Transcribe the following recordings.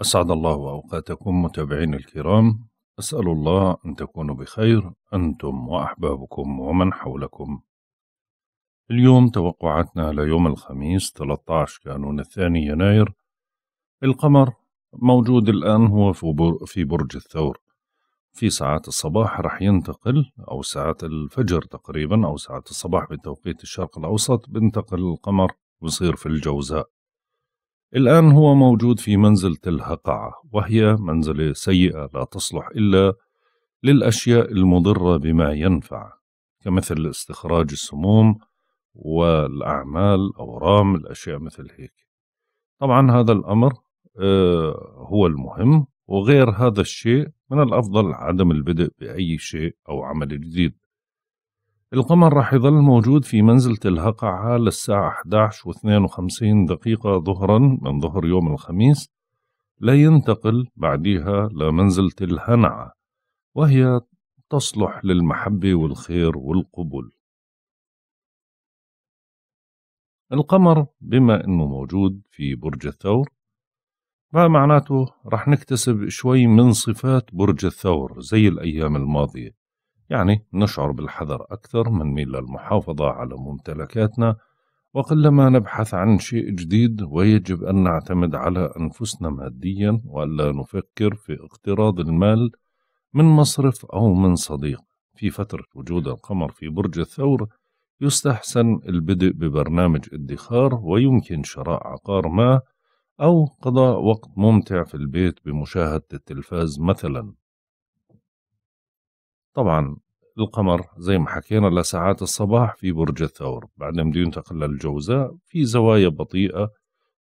أسعد الله أوقاتكم متابعين الكرام أسأل الله أن تكونوا بخير أنتم وأحبابكم ومن حولكم اليوم توقعاتنا ليوم الخميس 13 كانون الثاني يناير القمر موجود الآن هو في برج الثور في ساعات الصباح رح ينتقل أو ساعات الفجر تقريبا أو ساعات الصباح بتوقيت الشرق الأوسط بنتقل القمر ويصير في الجوزاء الآن هو موجود في منزلة الهقعة وهي منزلة سيئة لا تصلح إلا للأشياء المضرة بما ينفع كمثل استخراج السموم والأعمال أورام الأشياء مثل هيك طبعا هذا الأمر آه، هو المهم وغير هذا الشيء من الأفضل عدم البدء بأي شيء أو عمل جديد القمر راح يظل موجود في منزلة الهقعة للساعة 11 و 52 دقيقة ظهرا من ظهر يوم الخميس لا ينتقل بعدها لمنزلة الهنعة وهي تصلح للمحبة والخير والقبول القمر بما أنه موجود في برج الثور بقى معناته رح نكتسب شوي من صفات برج الثور زي الأيام الماضية يعني نشعر بالحذر أكثر من ميل للمحافظة على ممتلكاتنا وقلما نبحث عن شيء جديد ويجب أن نعتمد على أنفسنا ماديا وألا نفكر في اقتراض المال من مصرف أو من صديق في فترة وجود القمر في برج الثور يستحسن البدء ببرنامج ادخار ويمكن شراء عقار ما أو قضاء وقت ممتع في البيت بمشاهدة التلفاز مثلا طبعا القمر زي ما حكينا لساعات الصباح في برج الثور بعد ما ينتقل للجوزاء في زوايا بطيئة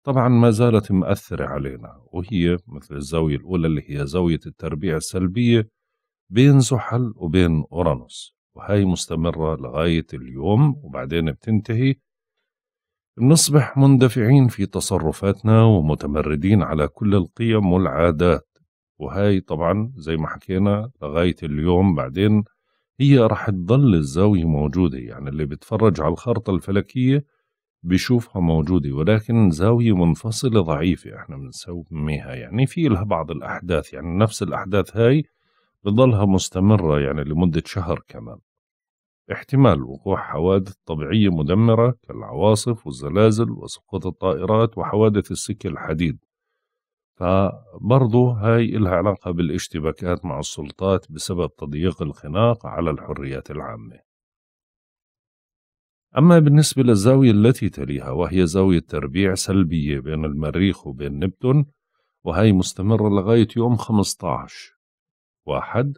طبعا ما زالت مأثرة علينا وهي مثل الزاوية الأولى اللي هي زاوية التربيع السلبية بين زحل وبين أورانوس وهي مستمرة لغاية اليوم وبعدين بتنتهي بنصبح مندفعين في تصرفاتنا ومتمردين على كل القيم والعادات وهاي طبعا زي ما حكينا لغاية اليوم بعدين هي رح تضل الزاوية موجودة يعني اللي بتفرج على الخارطة الفلكية بيشوفها موجودة ولكن زاوية منفصلة ضعيفة احنا بنسميها يعني في لها بعض الأحداث يعني نفس الأحداث هاي بتضلها مستمرة يعني لمدة شهر كمان احتمال وقوع حوادث طبيعية مدمرة كالعواصف والزلازل وسقوط الطائرات وحوادث السكة الحديد فبرضو هاي لها علاقة بالاشتباكات مع السلطات بسبب تضييق الخناق على الحريات العامة أما بالنسبة للزاوية التي تليها وهي زاوية تربيع سلبية بين المريخ وبين نبتون وهي مستمرة لغاية يوم 15 واحد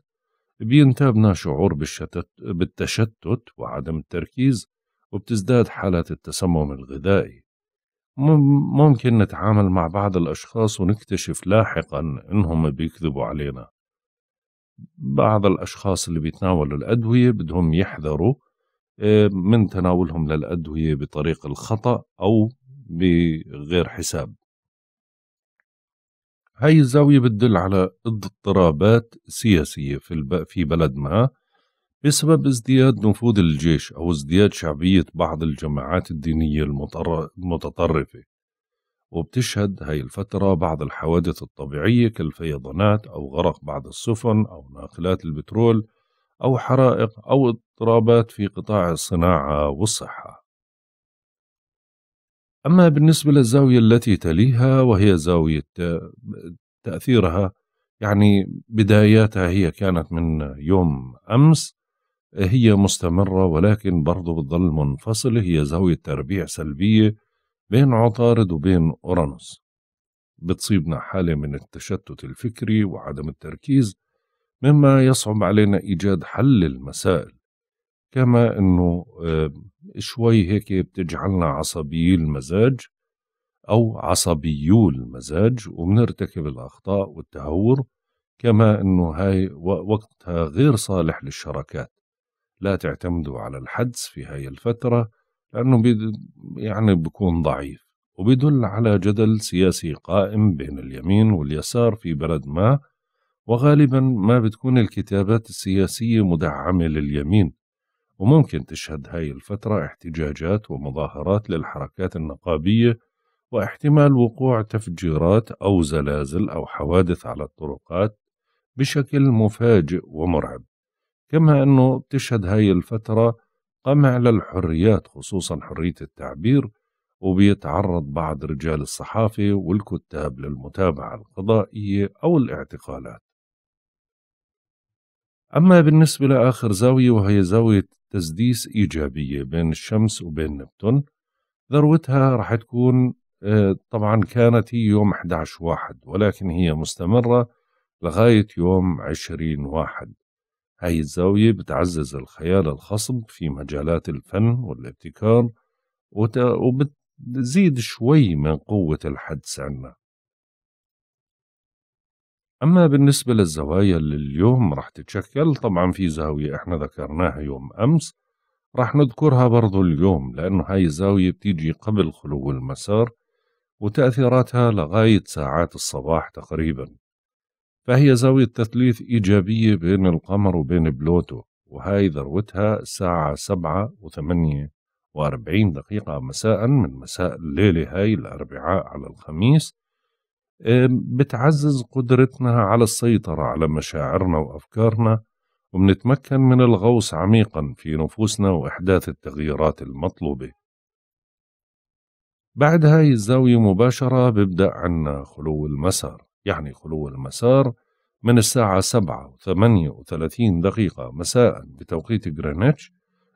بينتابنا شعور بالشتت بالتشتت وعدم التركيز وبتزداد حالات التسمم الغذائي ممكن نتعامل مع بعض الأشخاص ونكتشف لاحقا إنهم بيكذبوا علينا بعض الأشخاص اللي بيتناولوا الأدوية بدهم يحذروا آه، من تناولهم للأدوية بطريق الخطأ أو بغير حساب هاي الزاوية بتدل على اضطرابات سياسية في, في بلد ما بسبب ازدياد نفوذ الجيش أو ازدياد شعبية بعض الجماعات الدينية المتطرفة وبتشهد هاي الفترة بعض الحوادث الطبيعية كالفيضانات أو غرق بعض السفن أو ناقلات البترول أو حرائق أو اضطرابات في قطاع الصناعة والصحة أما بالنسبة للزاوية التي تليها وهي زاوية تأثيرها يعني بداياتها هي كانت من يوم أمس هي مستمرة ولكن برضه بتضل منفصلة هي زاوية تربيع سلبية بين عطارد وبين أورانوس بتصيبنا حالة من التشتت الفكري وعدم التركيز مما يصعب علينا إيجاد حل المسائل كما أنه آه، شوي هيك بتجعلنا عصبي المزاج أو عصبيو المزاج وبنرتكب الأخطاء والتهور كما أنه هاي وقتها غير صالح للشراكات لا تعتمدوا على الحدس في هاي الفترة لأنه يعني بيكون ضعيف وبيدل على جدل سياسي قائم بين اليمين واليسار في بلد ما وغالبا ما بتكون الكتابات السياسية مدعمة لليمين وممكن تشهد هاي الفترة احتجاجات ومظاهرات للحركات النقابية واحتمال وقوع تفجيرات أو زلازل أو حوادث على الطرقات بشكل مفاجئ ومرعب كما أنه تشهد هاي الفترة قمع للحريات خصوصا حرية التعبير وبيتعرض بعض رجال الصحافة والكتاب للمتابعة القضائية أو الاعتقالات أما بالنسبة لآخر زاوية وهي زاوية تسديس إيجابية بين الشمس وبين نبتون ذروتها رح تكون آه، طبعا كانت هي يوم 11 واحد ولكن هي مستمرة لغاية يوم 20 واحد هاي الزاوية بتعزز الخيال الخصب في مجالات الفن والابتكار وبتزيد شوي من قوة الحدس عنا أما بالنسبة للزوايا اللي اليوم رح تتشكل طبعا في زاوية احنا ذكرناها يوم أمس رح نذكرها برضو اليوم لأنه هاي الزاوية بتيجي قبل خلو المسار وتأثيراتها لغاية ساعات الصباح تقريبا فهي زاوية تثليث إيجابية بين القمر وبين بلوتو وهاي ذروتها الساعة سبعة وثمانية وأربعين دقيقة مساء من مساء الليلة هاي الأربعاء على الخميس بتعزز قدرتنا على السيطرة على مشاعرنا وأفكارنا وبنتمكن من الغوص عميقا في نفوسنا وإحداث التغييرات المطلوبة بعد هاي الزاوية مباشرة ببدأ عنا خلو المسار يعني خلو المسار من الساعة سبعة وثمانية وثلاثين دقيقة مساء بتوقيت غرينتش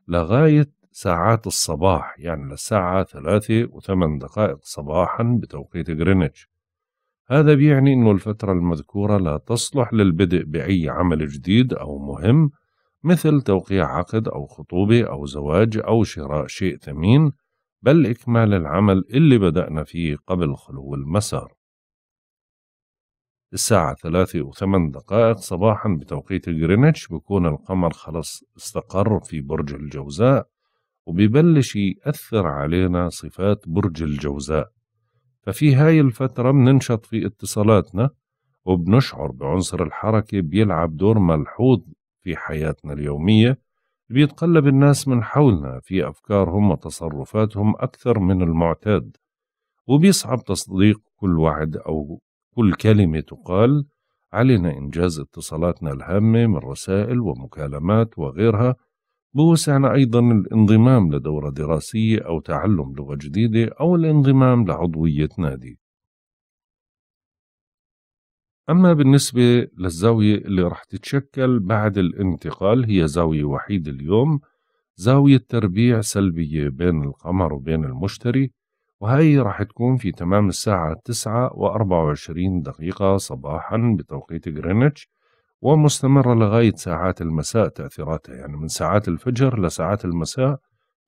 لغاية ساعات الصباح يعني للساعة ثلاثة وثمان دقائق صباحا بتوقيت غرينتش هذا بيعني أن الفترة المذكورة لا تصلح للبدء بأي عمل جديد أو مهم مثل توقيع عقد أو خطوبة أو زواج أو شراء شيء ثمين بل إكمال العمل اللي بدأنا فيه قبل خلو المسار الساعة ثلاثة وثمان دقائق صباحا بتوقيت جرينتش بكون القمر خلص استقر في برج الجوزاء وبيبلش يأثر علينا صفات برج الجوزاء ففي هاي الفترة بننشط في اتصالاتنا وبنشعر بعنصر الحركة بيلعب دور ملحوظ في حياتنا اليومية بيتقلب الناس من حولنا في أفكارهم وتصرفاتهم أكثر من المعتاد وبيصعب تصديق كل وعد أو كل كلمة تقال علينا إنجاز اتصالاتنا الهامة من رسائل ومكالمات وغيرها بوسعنا أيضا الانضمام لدورة دراسية أو تعلم لغة جديدة أو الانضمام لعضوية نادي أما بالنسبة للزاوية اللي رح تتشكل بعد الانتقال هي زاوية وحيدة اليوم زاوية تربيع سلبية بين القمر وبين المشتري وهي راح تكون في تمام الساعة 9 و24 دقيقة صباحا بتوقيت غرينتش ومستمرة لغاية ساعات المساء تأثيراتها يعني من ساعات الفجر لساعات المساء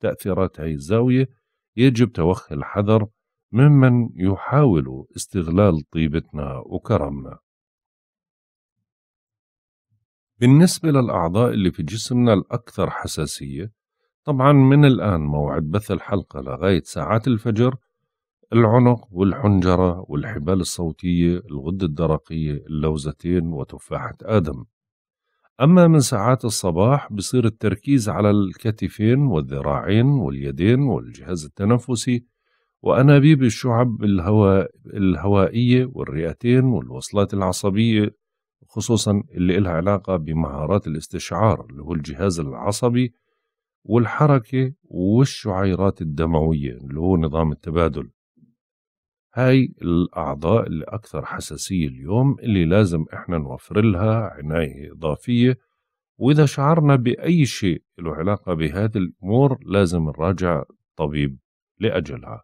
تأثيرات هاي الزاوية يجب توخي الحذر ممن يحاول استغلال طيبتنا وكرمنا بالنسبة للأعضاء اللي في جسمنا الأكثر حساسية طبعا من الآن موعد بث الحلقة لغاية ساعات الفجر العنق والحنجرة والحبال الصوتية الغدة الدرقية اللوزتين وتفاحة آدم أما من ساعات الصباح بصير التركيز على الكتفين والذراعين واليدين والجهاز التنفسي وأنابيب الشعب الهواء الهوائية والرئتين والوصلات العصبية خصوصا اللي إلها علاقة بمهارات الاستشعار اللي هو الجهاز العصبي والحركة والشعيرات الدموية اللي هو نظام التبادل هاي الأعضاء اللي أكثر حساسية اليوم اللي لازم إحنا نوفر لها عناية إضافية وإذا شعرنا بأي شيء له علاقة بهذه الأمور لازم نراجع طبيب لأجلها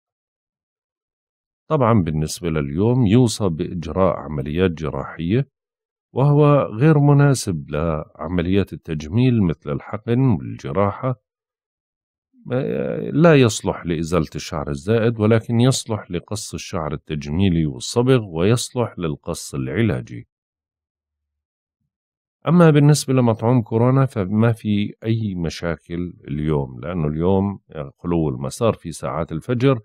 طبعا بالنسبة لليوم يوصى بإجراء عمليات جراحية وهو غير مناسب لعمليات التجميل مثل الحقن والجراحة لا يصلح لإزالة الشعر الزائد ولكن يصلح لقص الشعر التجميلي والصبغ ويصلح للقص العلاجي أما بالنسبة لمطعوم كورونا فما في أي مشاكل اليوم لأنه اليوم خلو المسار في ساعات الفجر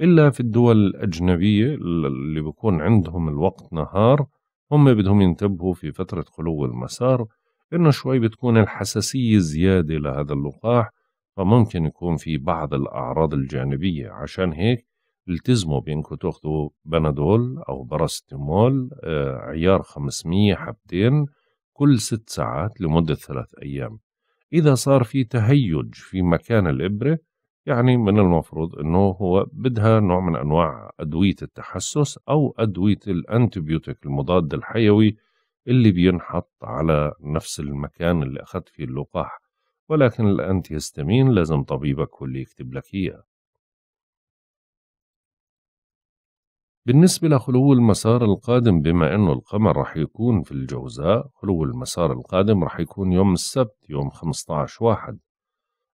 إلا في الدول الأجنبية اللي بكون عندهم الوقت نهار هم بدهم ينتبهوا في فترة خلو المسار إنه شوي بتكون الحساسية زيادة لهذا اللقاح فممكن يكون في بعض الأعراض الجانبية عشان هيك التزموا بأنكم تاخذوا بنادول أو براستيمول آه، عيار 500 حبتين كل ست ساعات لمدة ثلاث أيام إذا صار في تهيج في مكان الإبرة يعني من المفروض أنه هو بدها نوع من أنواع أدوية التحسس أو أدوية الأنتيبيوتيك المضاد الحيوي اللي بينحط على نفس المكان اللي أخذت فيه اللقاح ولكن الأنتيهستامين لازم طبيبك هو اللي يكتب لك إياه بالنسبة لخلو المسار القادم بما أنه القمر رح يكون في الجوزاء خلو المسار القادم رح يكون يوم السبت يوم 15 واحد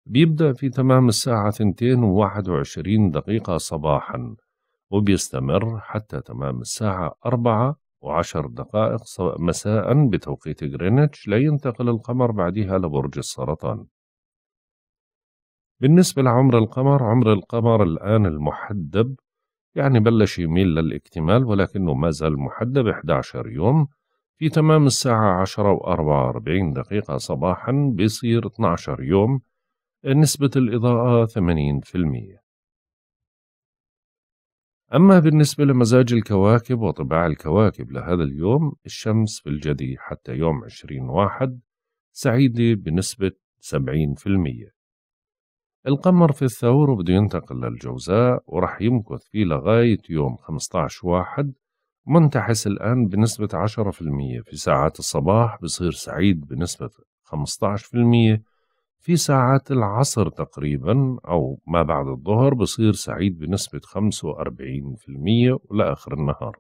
بيبدأ في تمام الساعة 2 و 21 دقيقة صباحا وبيستمر حتى تمام الساعة 4 وعشر دقائق مساء بتوقيت غرينتش لينتقل القمر بعدها لبرج السرطان بالنسبة لعمر القمر عمر القمر الآن المحدب يعني بلش يميل للاكتمال ولكنه ما زال محدب 11 يوم في تمام الساعة 10 و 44 دقيقة صباحا بيصير 12 يوم نسبة الإضاءة 80% أما بالنسبة لمزاج الكواكب وطباع الكواكب لهذا اليوم الشمس في الجدي حتى يوم عشرين واحد سعيدة بنسبة 70% القمر في الثور وبده ينتقل للجوزاء ورح يمكث فيه لغاية يوم 15 واحد منتحس الآن بنسبة 10% في ساعات الصباح بصير سعيد بنسبة 15% في ساعات العصر تقريبا أو ما بعد الظهر بصير سعيد بنسبة 45% لآخر النهار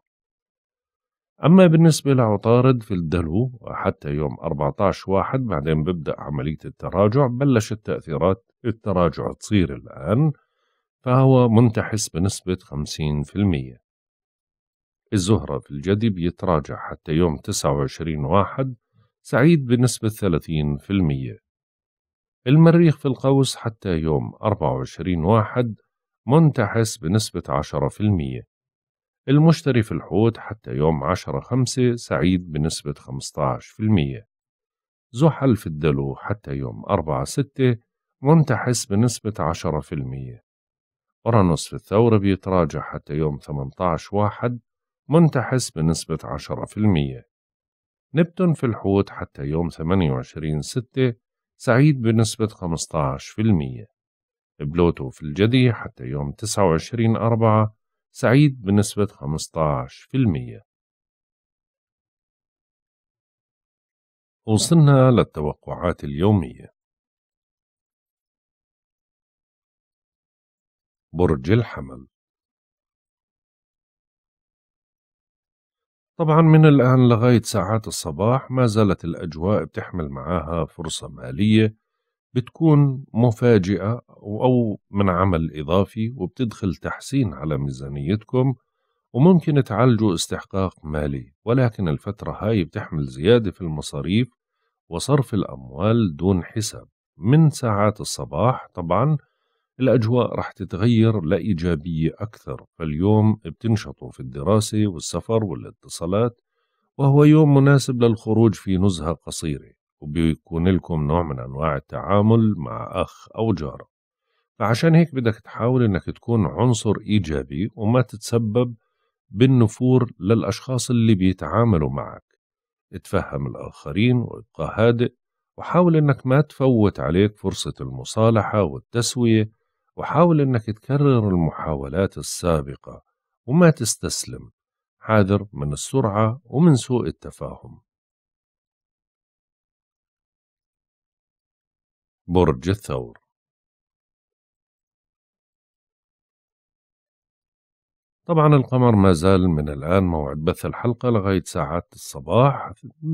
أما بالنسبة لعطارد في الدلو حتى يوم 14 واحد بعدين ببدأ عملية التراجع بلش التأثيرات التراجع تصير الآن فهو منتحس بنسبة 50% الزهرة في الجدي بيتراجع حتى يوم 29 واحد سعيد بنسبة 30% المريخ في القوس حتى يوم 24 واحد منتحس بنسبة 10% المشتري في الحوت حتى يوم 10 خمسة سعيد بنسبة 15% زحل في الدلو حتى يوم 4 ستة منتحس بنسبة 10% أورانوس في الثورة بيتراجع حتى يوم 18 واحد منتحس بنسبة 10% نبتون في الحوت حتى يوم 28 ستة سعيد بنسبة 15% بلوتو في الجدي حتى يوم 29 أربعة سعيد بنسبة 15% وصلنا للتوقعات اليومية برج الحمل طبعا من الآن لغاية ساعات الصباح ما زالت الأجواء بتحمل معاها فرصة مالية بتكون مفاجئة أو من عمل إضافي وبتدخل تحسين على ميزانيتكم وممكن تعالجوا استحقاق مالي ولكن الفترة هاي بتحمل زيادة في المصاريف وصرف الأموال دون حساب من ساعات الصباح طبعا الأجواء راح تتغير لإيجابية أكثر فاليوم بتنشطوا في الدراسة والسفر والاتصالات وهو يوم مناسب للخروج في نزهة قصيرة وبيكون لكم نوع من أنواع التعامل مع أخ أو جارة فعشان هيك بدك تحاول أنك تكون عنصر إيجابي وما تتسبب بالنفور للأشخاص اللي بيتعاملوا معك اتفهم الآخرين وابقى هادئ وحاول أنك ما تفوت عليك فرصة المصالحة والتسوية وحاول أنك تكرر المحاولات السابقة وما تستسلم حاذر من السرعة ومن سوء التفاهم برج الثور طبعا القمر ما زال من الآن موعد بث الحلقة لغاية ساعات الصباح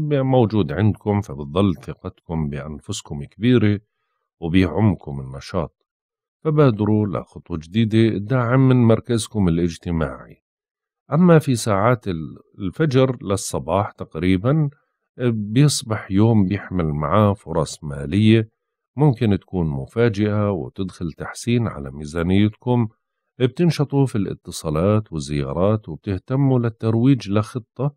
موجود عندكم فبتظل ثقتكم بأنفسكم كبيرة وبيعمكم النشاط فبادروا لخطوة جديدة داعم من مركزكم الاجتماعي أما في ساعات الفجر للصباح تقريبا آه، بيصبح يوم بيحمل معاه فرص مالية ممكن تكون مفاجئة وتدخل تحسين على ميزانيتكم بتنشطوا في الاتصالات والزيارات وبتهتموا للترويج لخطة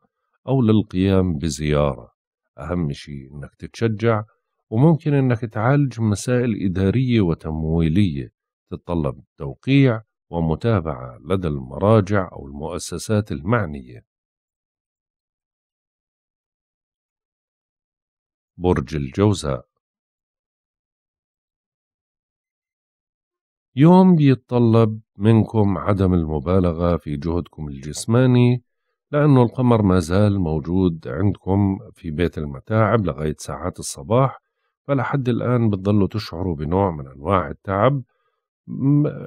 أو للقيام بزيارة أهم شيء إنك تتشجع وممكن إنك تعالج مسائل إدارية وتمويلية تتطلب توقيع ومتابعة لدى المراجع أو المؤسسات المعنية. برج الجوزاء يوم بيتطلب منكم عدم المبالغة في جهدكم الجسماني لأنه القمر ما زال موجود عندكم في بيت المتاعب لغاية ساعات الصباح فلحد الآن بتضلوا تشعروا بنوع من أنواع التعب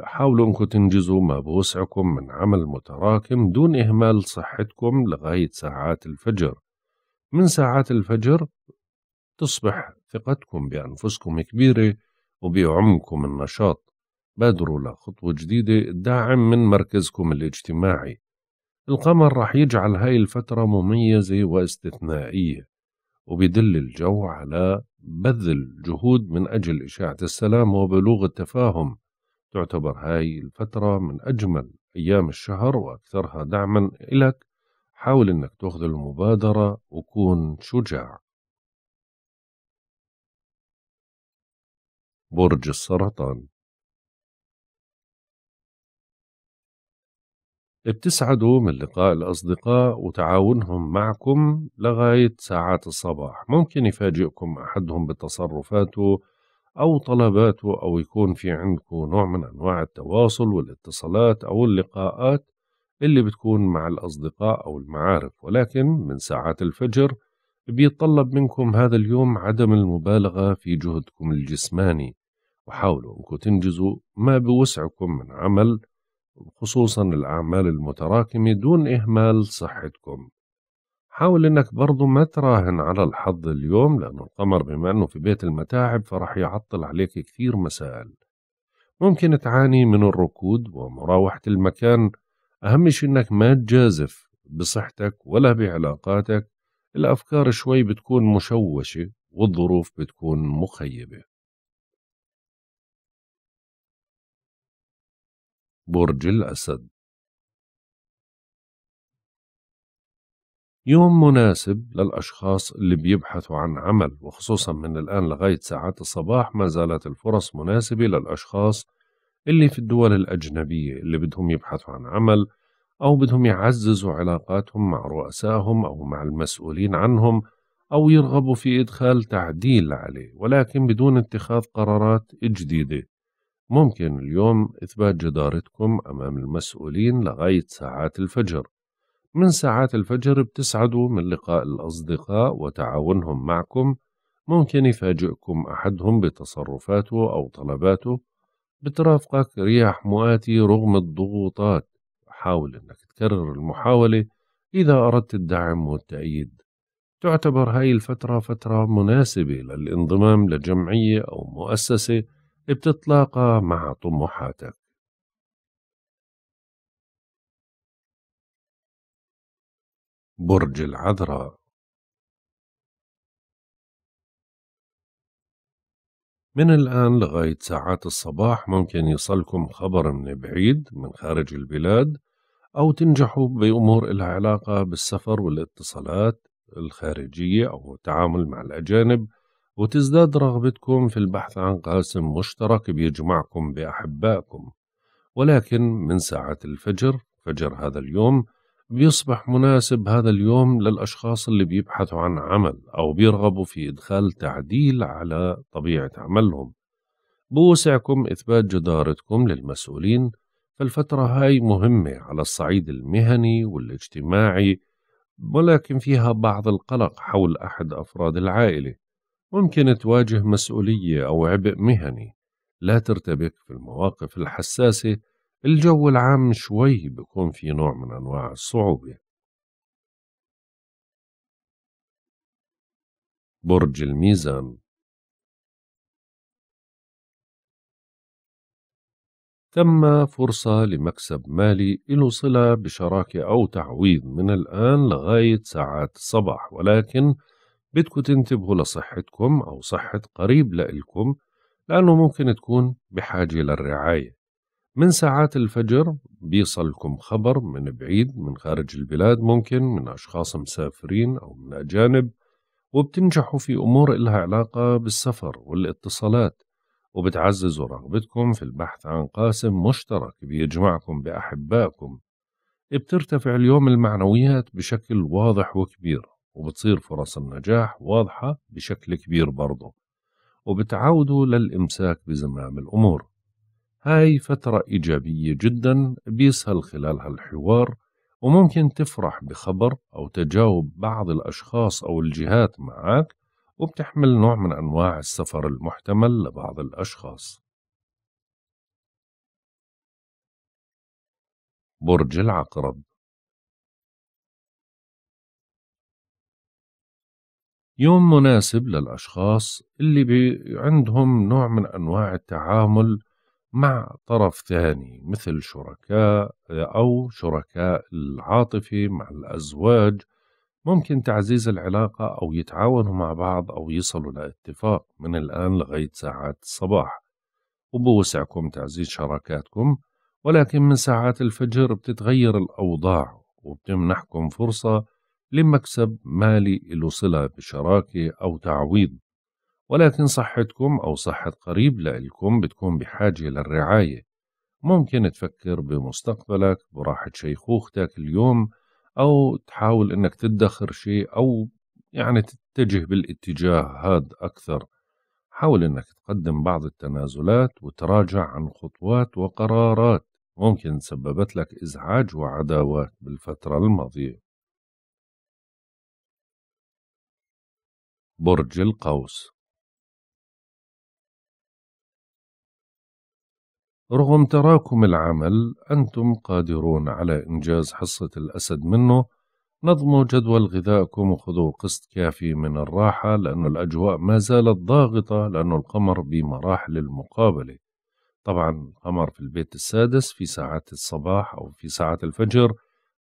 حاولوا انكم تنجزوا ما بوسعكم من عمل متراكم دون اهمال صحتكم لغايه ساعات الفجر من ساعات الفجر تصبح ثقتكم بانفسكم كبيره وبيعمكم النشاط بادروا لخطوه جديده داعم من مركزكم الاجتماعي القمر رح يجعل هاي الفتره مميزه واستثنائيه وبيدل الجو على بذل جهود من اجل اشاعه السلام وبلوغ التفاهم تعتبر هاي الفترة من أجمل أيام الشهر وأكثرها دعما إلك حاول أنك تأخذ المبادرة وكون شجاع برج السرطان بتسعدوا من لقاء الأصدقاء وتعاونهم معكم لغاية ساعات الصباح ممكن يفاجئكم أحدهم بتصرفاته أو طلباته أو يكون في عندكم نوع من أنواع التواصل والاتصالات أو اللقاءات اللي بتكون مع الأصدقاء أو المعارف ولكن من ساعات الفجر بيتطلب منكم هذا اليوم عدم المبالغة في جهدكم الجسماني وحاولوا أنكم تنجزوا ما بوسعكم من عمل خصوصا الأعمال المتراكمة دون إهمال صحتكم حاول انك برضه ما تراهن على الحظ اليوم لانه القمر بما انه في بيت المتاعب فرح يعطل عليك كثير مسائل ممكن تعاني من الركود ومراوحة المكان أهم شي إنك ما تجازف بصحتك ولا بعلاقاتك الأفكار شوي بتكون مشوشة والظروف بتكون مخيبة برج الأسد يوم مناسب للأشخاص اللي بيبحثوا عن عمل وخصوصا من الآن لغاية ساعات الصباح ما زالت الفرص مناسبة للأشخاص اللي في الدول الأجنبية اللي بدهم يبحثوا عن عمل أو بدهم يعززوا علاقاتهم مع رؤسائهم أو مع المسؤولين عنهم أو يرغبوا في إدخال تعديل عليه ولكن بدون اتخاذ قرارات جديدة ممكن اليوم إثبات جدارتكم أمام المسؤولين لغاية ساعات الفجر من ساعات الفجر بتسعدوا من لقاء الأصدقاء وتعاونهم معكم ممكن يفاجئكم أحدهم بتصرفاته أو طلباته بترافقك رياح مؤاتي رغم الضغوطات حاول أنك تكرر المحاولة إذا أردت الدعم والتأييد تعتبر هاي الفترة فترة مناسبة للانضمام لجمعية أو مؤسسة بتتلاقى مع طموحاتك برج العذراء من الآن لغاية ساعات الصباح ممكن يصلكم خبر من بعيد من خارج البلاد أو تنجحوا بأمور لها علاقة بالسفر والاتصالات الخارجية أو التعامل مع الأجانب وتزداد رغبتكم في البحث عن قاسم مشترك بيجمعكم بأحبائكم ولكن من ساعة الفجر فجر هذا اليوم بيصبح مناسب هذا اليوم للأشخاص اللي بيبحثوا عن عمل أو بيرغبوا في إدخال تعديل على طبيعة عملهم بوسعكم إثبات جدارتكم للمسؤولين فالفترة هاي مهمة على الصعيد المهني والاجتماعي ولكن فيها بعض القلق حول أحد أفراد العائلة ممكن تواجه مسؤولية أو عبء مهني لا ترتبك في المواقف الحساسة الجو العام شوي بيكون في نوع من أنواع الصعوبة برج الميزان تم فرصة لمكسب مالي له صلة بشراكة أو تعويض من الآن لغاية ساعات الصباح ولكن بدكم تنتبهوا لصحتكم أو صحة قريب لإلكم لأنه ممكن تكون بحاجة للرعاية من ساعات الفجر بيصلكم خبر من بعيد من خارج البلاد ممكن من أشخاص مسافرين أو من أجانب وبتنجحوا في أمور إلها علاقة بالسفر والاتصالات وبتعززوا رغبتكم في البحث عن قاسم مشترك بيجمعكم بأحبائكم بترتفع اليوم المعنويات بشكل واضح وكبير وبتصير فرص النجاح واضحة بشكل كبير برضه وبتعودوا للإمساك بزمام الأمور هاي فترة إيجابية جدا بيسهل خلالها الحوار وممكن تفرح بخبر أو تجاوب بعض الأشخاص أو الجهات معك وبتحمل نوع من أنواع السفر المحتمل لبعض الأشخاص برج العقرب يوم مناسب للأشخاص اللي عندهم نوع من أنواع التعامل مع طرف ثاني مثل شركاء أو شركاء العاطفة مع الأزواج ممكن تعزيز العلاقة أو يتعاونوا مع بعض أو يصلوا لاتفاق من الآن لغاية ساعات الصباح وبوسعكم تعزيز شراكاتكم ولكن من ساعات الفجر بتتغير الأوضاع وبتمنحكم فرصة لمكسب مالي له صلة بشراكة أو تعويض ولكن صحتكم أو صحة قريب لإلكم بتكون بحاجة للرعاية ممكن تفكر بمستقبلك براحة شيخوختك اليوم أو تحاول إنك تدخر شيء أو يعني تتجه بالاتجاه هذا أكثر حاول إنك تقدم بعض التنازلات وتراجع عن خطوات وقرارات ممكن سببت لك إزعاج وعداوات بالفترة الماضية برج القوس رغم تراكم العمل أنتم قادرون على إنجاز حصة الأسد منه نظموا جدول غذائكم وخذوا قسط كافي من الراحة لأن الأجواء ما زالت ضاغطة لأن القمر بمراحل المقابلة طبعا القمر في البيت السادس في ساعات الصباح أو في ساعات الفجر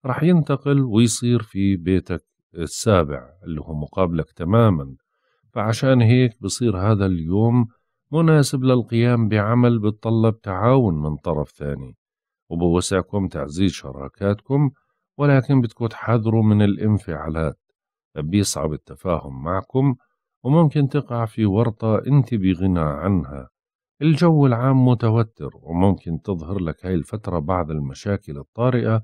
رح ينتقل ويصير في بيتك السابع اللي هو مقابلك تماما فعشان هيك بصير هذا اليوم مناسب للقيام بعمل بتطلب تعاون من طرف ثاني وبوسعكم تعزيز شراكاتكم ولكن بدكم تحذروا من الانفعالات بيصعب التفاهم معكم وممكن تقع في ورطة انت بغنى عنها الجو العام متوتر وممكن تظهر لك هاي الفترة بعض المشاكل الطارئة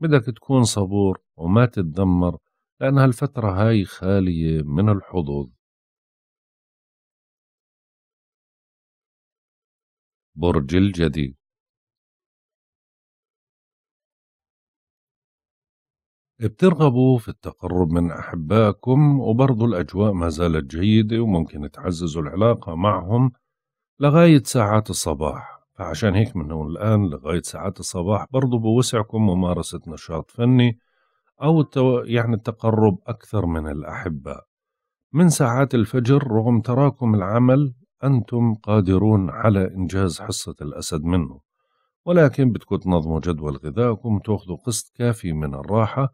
بدك تكون صبور وما تتدمر لأن هالفترة هاي خالية من الحظوظ برج الجدي بترغبوا في التقرب من أحبائكم وبرضو الأجواء ما زالت جيدة وممكن تعززوا العلاقة معهم لغاية ساعات الصباح فعشان هيك من الآن لغاية ساعات الصباح برضو بوسعكم ممارسة نشاط فني أو التو... يعني التقرب أكثر من الأحباء من ساعات الفجر رغم تراكم العمل أنتم قادرون على إنجاز حصة الأسد منه ولكن بدكم تنظموا جدول غذائكم تاخذوا قسط كافي من الراحة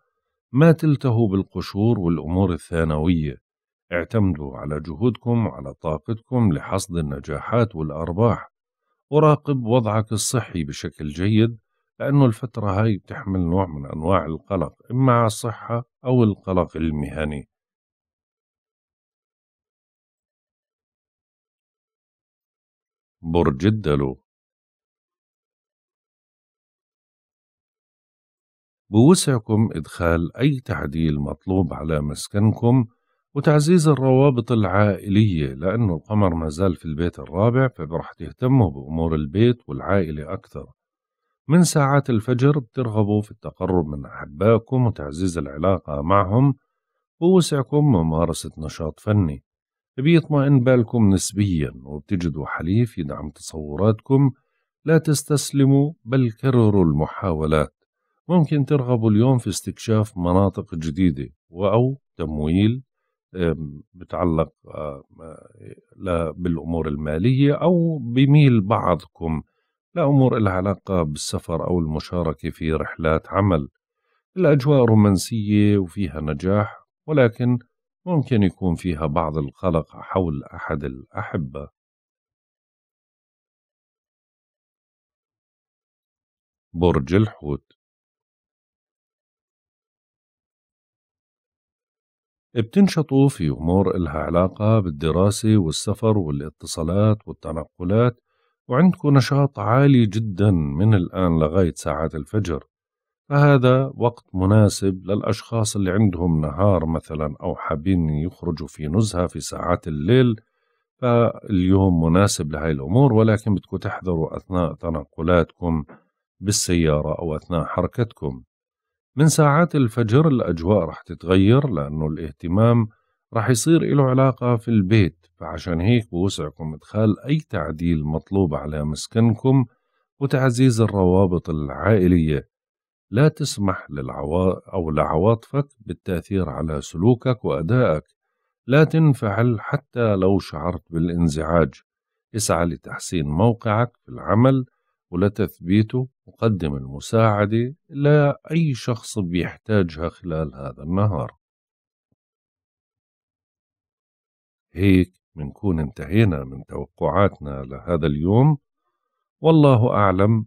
ما تلتهوا بالقشور والأمور الثانوية اعتمدوا على جهودكم وعلى طاقتكم لحصد النجاحات والأرباح وراقب وضعك الصحي بشكل جيد لأنه الفترة هاي بتحمل نوع من أنواع القلق إما على الصحة أو القلق المهني برج الدلو بوسعكم إدخال أي تعديل مطلوب على مسكنكم وتعزيز الروابط العائلية لأن القمر ما زال في البيت الرابع فبرح تهتموا بأمور البيت والعائلة أكثر من ساعات الفجر بترغبوا في التقرب من أحبائكم وتعزيز العلاقة معهم ووسعكم ممارسة نشاط فني بيطمئن بالكم نسبيا وبتجدوا حليف يدعم تصوراتكم لا تستسلموا بل كرروا المحاولات ممكن ترغبوا اليوم في استكشاف مناطق جديدة أو تمويل بتعلق بالأمور المالية أو بميل بعضكم لأمور لها علاقة بالسفر أو المشاركة في رحلات عمل الأجواء رومانسية وفيها نجاح ولكن ممكن يكون فيها بعض القلق حول أحد الأحبة برج الحوت بتنشطوا في أمور إلها علاقة بالدراسة والسفر والاتصالات والتنقلات وعندكم نشاط عالي جدا من الآن لغاية ساعات الفجر فهذا وقت مناسب للأشخاص اللي عندهم نهار مثلا أو حابين يخرجوا في نزهة في ساعات الليل فاليوم مناسب لهاي الأمور ولكن بدكم تحذروا أثناء تنقلاتكم بالسيارة أو أثناء حركتكم من ساعات الفجر الأجواء رح تتغير لأنه الاهتمام رح يصير له علاقة في البيت فعشان هيك بوسعكم إدخال أي تعديل مطلوب على مسكنكم وتعزيز الروابط العائلية لا تسمح للعوا أو لعواطفك بالتأثير على سلوكك وأدائك لا تنفعل حتى لو شعرت بالانزعاج اسعى لتحسين موقعك في العمل ولتثبيته وقدم المساعدة لأي شخص بيحتاجها خلال هذا النهار هيك منكون انتهينا من توقعاتنا لهذا اليوم والله أعلم